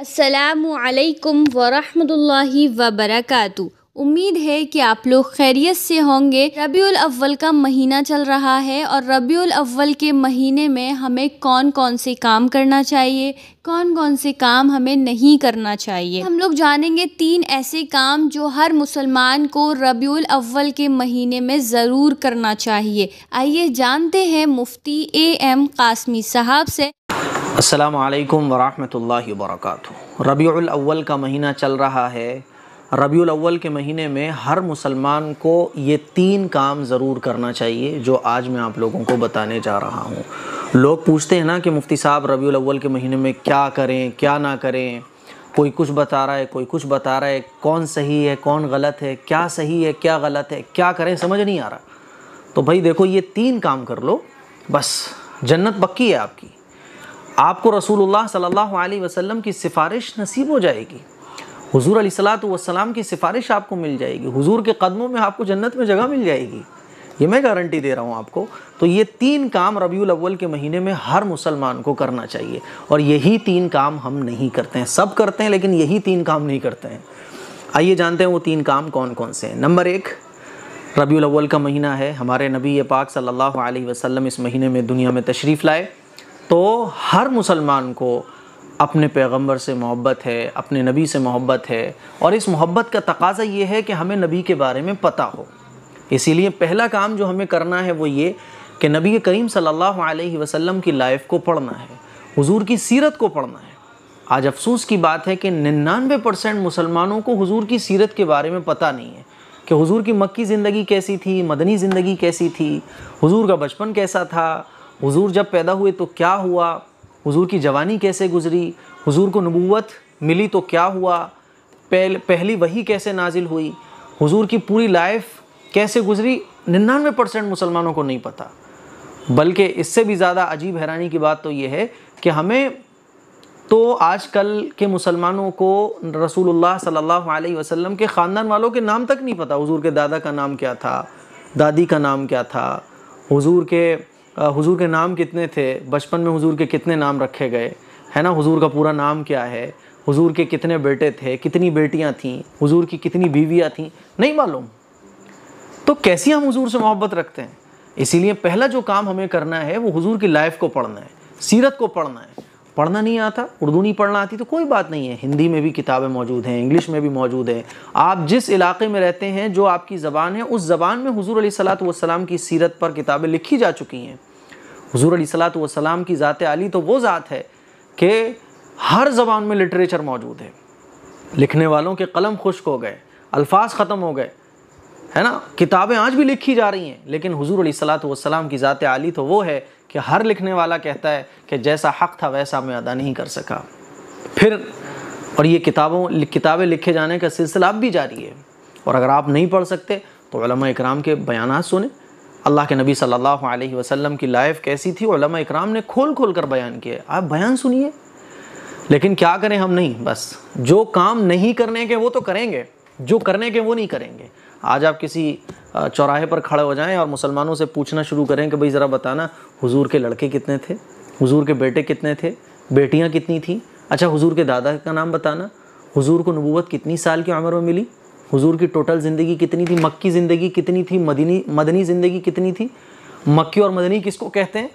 असलकम वरहमदुल्लि वबरकू उम्मीद है कि आप लोग खैरियत से होंगे रबी अव्वल का महीना चल रहा है और रबी अव्वल के महीने में हमें कौन कौन से काम करना चाहिए कौन कौन से काम हमें नहीं करना चाहिए हम लोग जानेंगे तीन ऐसे काम जो हर मुसलमान को रबी अव्वल के महीने में ज़रूर करना चाहिए आइए जानते हैं मुफ्ती ए एम कासमी साहब से असलकम वरहल वरक रबीउल अव्वल का महीना चल रहा है रबीउल अव्वल के महीने में हर मुसलमान को ये तीन काम ज़रूर करना चाहिए जो आज मैं आप लोगों को बताने जा रहा हूँ लोग पूछते हैं ना कि मुफ्ती साहब रबीउल अव्वल के महीने में क्या करें क्या ना करें कोई कुछ बता रहा है कोई कुछ बता रहा है कौन सही है कौन गलत है क्या सही है क्या गलत है क्या करें समझ नहीं आ रहा तो भाई देखो ये तीन काम कर लो बस जन्नत पक्की है आपकी आपको रसूलुल्लाह सल्लल्लाहु अलैहि वसल्लम की सिफारिश नसीब हो जाएगी हुजूर अली सलात वसलाम की सिफारिश आपको मिल जाएगी हुजूर के कदमों में आपको जन्नत में जगह मिल जाएगी ये मैं गारंटी दे रहा हूँ आपको तो ये तीन काम रबीउल अव्वल के महीने में हर मुसलमान को करना चाहिए और यही तीन काम हम नहीं करते हैं सब करते हैं लेकिन यही तीन काम नहीं करते हैं आइए जानते हैं वो तीन काम कौन कौन से हैं नंबर एक रबी अव्वल का महीना है हमारे नबी पाक सल्लल्लाहु अलैहि वसल्लम इस महीने में दुनिया में तशरीफ़ लाए तो हर मुसलमान को अपने पैगंबर से मोहब्बत है अपने नबी से मोहब्बत है और इस मोहब्बत का तकाजा ये है कि हमें नबी के बारे में पता हो इसीलिए पहला काम जो हमें करना है वो ये कि नबी करीम सल्लल्लाहु अलैहि वसल्लम की लाइफ को पढ़ना है हुजूर की सीरत को पढ़ना है आज अफसोस की बात है कि निन्यानवे परसेंट मुसलमानों को हुजूर की सीरत के बारे में पता नहीं है कि हुजूर की मक्की ज़िंदगी कैसी थी मदनी ज़िंदगी कैसी थी हुजूर का बचपन कैसा था हुजूर जब पैदा हुए तो क्या हुआ हुजूर की जवानी कैसे गुजरी हुजूर को नबूवत मिली तो क्या हुआ पहल, पहली वही कैसे नाजिल हुई हुजूर की पूरी लाइफ कैसे गुजरी निन्यानवे परसेंट मुसलमानों को नहीं पता बल्कि इससे भी ज़्यादा अजीब हैरानी की बात तो ये है कि हमें तो आजकल के मुसलमानों को रसूलुल्लाह सल्लल्लाहु अलैहि वसल्लम के ख़ानदान वालों के नाम तक नहीं पता हुजूर के दादा का नाम क्या था दादी का नाम क्या था हुजूर के हुजूर के नाम कितने थे बचपन में हुजूर के कितने नाम रखे गए है ना हुजूर का पूरा नाम क्या है हुजूर के कितने बेटे थे कितनी बेटियां थीं हुजूर की कितनी बीवियां थीं नहीं मालूम तो कैसी हम हुजूर से मोहब्बत रखते हैं इसीलिए पहला जो काम हमें करना है वो हुजूर की लाइफ को पढ़ना है सीरत को पढ़ना है पढ़ना नहीं आता उर्दू नहीं पढ़ना आती तो कोई बात नहीं है हिंदी में भी किताबें मौजूद हैं इंग्लिश में भी मौजूद हैं आप जिस इलाके में रहते हैं जो आपकी ज़बान है उस ज़बान में अली सलात वसलाम की सीरत पर किताबें लिखी जा चुकी हैं हजूर सलात वसलाम की ज़ात आली तो वो ज़ात है कि हर ज़बान में लिटरेचर मौजूद है लिखने वालों के कलम खुश्क हो गए अल्फाज ख़त्म हो गए है ना किताबें आज भी लिखी जा रही हैं लेकिन हजूर सलात वसलाम की ज़ात आली तो वो है कि हर लिखने वाला कहता है कि जैसा हक था वैसा मैं अदा नहीं कर सका फिर और ये किताबों किताबें लिखे जाने का सिलसिला अब भी जारी है और अगर आप नहीं पढ़ सकते तो इकराम के बयान सुने अल्लाह के नबी सल्लल्लाहु अलैहि वसल्लम की लाइफ कैसी थी इकराम ने खोल खोल कर बयान किए आप बयान सुनिए लेकिन क्या करें हम नहीं बस जो काम नहीं करने के वो तो करेंगे जो करने के वो नहीं करेंगे आज आप किसी चौराहे पर खड़े हो जाएं और मुसलमानों से पूछना शुरू करें कि भाई ज़रा बताना हुजूर के लड़के कितने थे हुजूर के बेटे कितने थे बेटियां कितनी थी अच्छा हुजूर के दादा का नाम बताना हुजूर को नबूवत कितनी साल की उम्र में मिली हुजूर की टोटल ज़िंदगी कितनी थी मक्की ज़िंदगी कितनी थी मदनी मदनी ज़िंदगी कितनी थी मक्की और मदनी किसको कहते हैं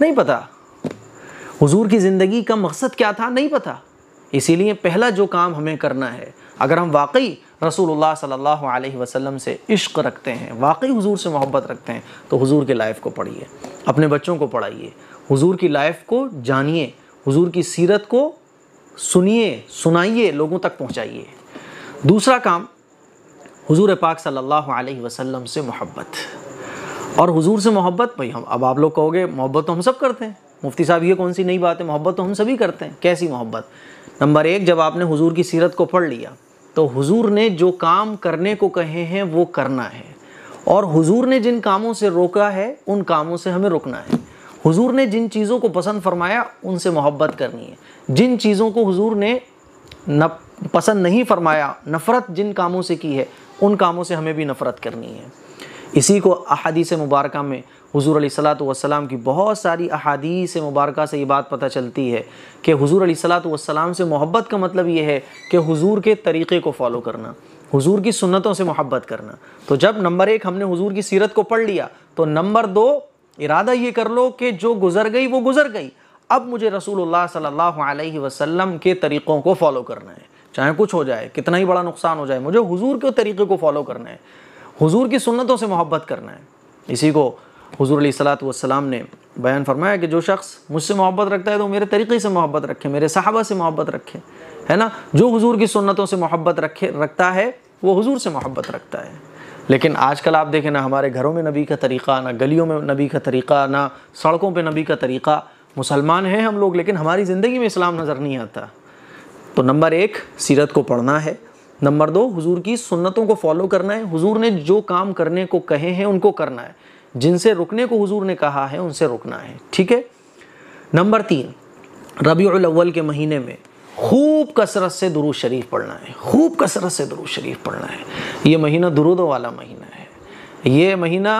नहीं पता हुजूर की ज़िंदगी का मकसद क्या था नहीं पता इसीलिए पहला जो काम हमें करना है अगर हम वाकई रसूलुल्लाह सल्लल्लाहु अलैहि वसल्लम से इश्क रखते हैं वाकई हुजूर से मोहब्बत रखते हैं तो हुजूर की लाइफ को पढ़िए अपने बच्चों को पढ़ाइए हुजूर की लाइफ को जानिए हुजूर की सीरत को सुनिए सुनाइए लोगों तक पहुँचाइए दूसरा काम हुजूर पाक सल्लल्लाहु अलैहि वसल्लम से मोहब्बत और हुजूर से मोहब्बत भाई हम अब आप लोग कहोगे मोहब्बत तो हम सब करते हैं मुफ्ती साहब ये कौन सी नई बात है मोहब्बत तो हम सभी करते हैं कैसी मोहब्बत नंबर एक जब आपने हुजूर की सीरत को पढ़ लिया तो हुजूर ने जो काम करने को कहे हैं वो करना है और हुजूर ने जिन कामों से रोका है उन कामों से हमें रुकना है हुजूर ने जिन चीज़ों को पसंद फरमाया उनसे मोहब्बत करनी है जिन चीज़ों को हुजूर ने न पसंद नहीं फरमाया नफ़रत जिन कामों से की है उन कामों से हमें भी नफ़रत करनी है इसी को अहादीस मुबारक में हुजूर सलात वसलाम की बहुत सारी अहादीस मुबारक से ये बात पता चलती है कि हुजूर सलात वसलाम से मोहब्बत का मतलब ये है कि हुजूर के तरीक़े को फॉलो करना हुजूर की सुन्नतों से मोहब्बत करना तो जब नंबर एक हमने हुजूर की सीरत को पढ़ लिया तो नंबर दो इरादा ये कर लो कि जो गुज़र गई वो गुज़र गई अब मुझे रसूल सल्ला वसलम के तरीक़ों को फॉलो करना है चाहे कुछ हो जाए कितना ही बड़ा नुकसान हो जाए मुझे हुजूर के तरीक़े को फॉलो करना है हुजूर की सुन्नतों से मोहब्बत करना है इसी को हजूर सलाम ने बयान फरमाया कि जो शख्स मुझसे मोहब्बत रखता है तो मेरे तरीके से मोहब्बत रखे मेरे साहबा से मोहब्बत रखे है ना जो हुजूर की सुन्नतों से मोहब्बत रखे रखता है वो हुजूर से मोहब्बत रखता है लेकिन आजकल आप देखें ना हमारे घरों में नबी का तरीक़ा ना गलियों में नबी का तरीक़ा ना सड़कों पर नबी का तरीक़ा मुसलमान हैं हम लोग लेकिन हमारी ज़िंदगी में इस्लाम नज़र नहीं आता तो नंबर एक सीरत को पढ़ना है नंबर दो हुजूर की सुन्नतों को फॉलो करना है हुजूर ने जो काम करने को कहे हैं उनको करना है जिनसे रुकने को हुजूर ने कहा है उनसे रुकना है ठीक है नंबर तीन रबी के महीने में खूब कसरत से दुरू शरीफ पढ़ना है खूब कसरत से दुरू शरीफ पढ़ना है ये महीना दुरुद वाला महीना है ये महीना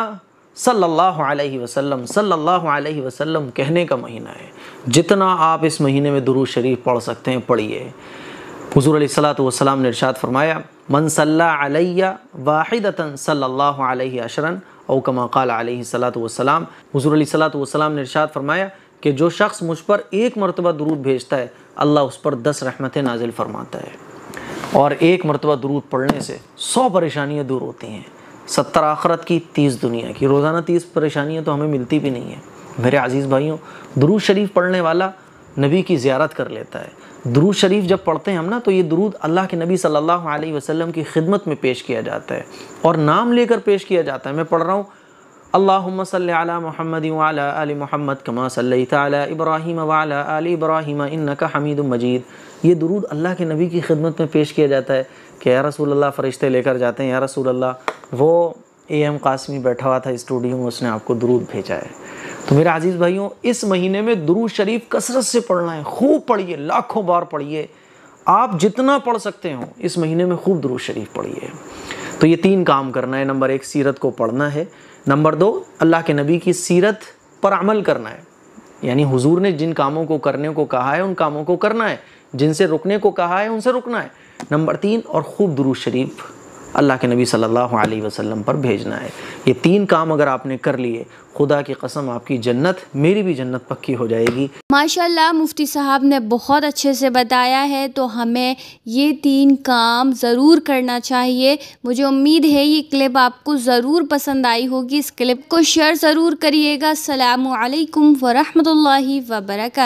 सल्लल्लाहु अलैहि वसल्लम सल्लल्लाहु अलैहि वसल्लम कहने का महीना है जितना आप इस महीने में दुरू शरीफ पढ़ सकते हैं पढ़िए हजूर सलाम ने इर्शाद फरमाया मन सल्ला वाहिदतन सल्लल्लाहु अलैहि अशरन ओकमा कल सलाम हजूर सलाम ने इरशाद फरमाया कि जो शख्स मुझ पर एक मरतबा दरूद भेजता है अल्लाह उस पर दस रहमतें नाजिल फरमाता है और एक मरतबा दरूद पढ़ने से सौ परेशानियाँ दूर होती हैं सत्तर आखरत की तीस दुनिया की रोज़ाना तीस परेशानियाँ तो हमें मिलती भी नहीं हैं मेरे आज़ीज़ भाइयों दरूद शरीफ पढ़ने वाला नबी की ज़्यारत कर लेता है दरूद शरीफ जब पढ़ते हैं हम ना तो ये दरूद अल्लाह के नबी सल्लल्लाहु अलैहि वसल्लम की खिदमत में पेश किया जाता है और नाम लेकर पेश किया जाता है मैं पढ़ रहा हूँ अल्लाहुम्म सल्लि अला मुहम्मद वाला आल मुहम्मद कमा सल्लैत अला इब्राहिम वाला आल इब्राहिम इन्नका हमीद मजीद ये दरूद अल्लाह के नबी की खिदमत में पेश किया जाता है कि या रसूल अल्लाह फ़रिश्ते लेकर जाते हैं या रसूल अल्लाह वो ए एम कासमी बैठा हुआ था स्टूडियो में उसने आपको दरूद भेजा है तो मेरे अजीज भाइयों इस महीने में दुरू शरीफ कसरत से पढ़ना है खूब पढ़िए लाखों बार पढ़िए आप जितना पढ़ सकते हो इस महीने में खूब दुरू शरीफ पढ़िए तो ये तीन काम करना है नंबर एक सीरत को पढ़ना है नंबर दो अल्लाह के नबी की सीरत पर अमल करना है यानी हुजूर ने जिन कामों को करने को कहा है उन कामों को करना है जिनसे रुकने को कहा है उनसे रुकना है नंबर तीन और खूब दुरू शरीफ अल्लाह के नबी सल्लल्लाहु अलैहि वसल्लम पर भेजना है ये तीन काम अगर आपने कर लिए खुदा की कसम आपकी जन्नत मेरी भी जन्नत पक्की हो जाएगी माशाल्लाह मुफ्ती साहब ने बहुत अच्छे से बताया है तो हमें ये तीन काम ज़रूर करना चाहिए मुझे उम्मीद है ये क्लिप आपको ज़रूर पसंद आई होगी इस क्लिप को शेयर ज़रूर करिएगा अल्लाम वरहमल वबरक